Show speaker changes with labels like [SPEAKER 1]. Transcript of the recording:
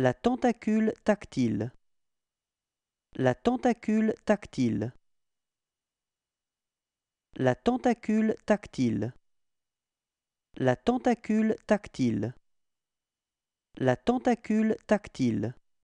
[SPEAKER 1] La tentacule tactile. La tentacule tactile. La tentacule tactile. La tentacule tactile. La tentacule tactile.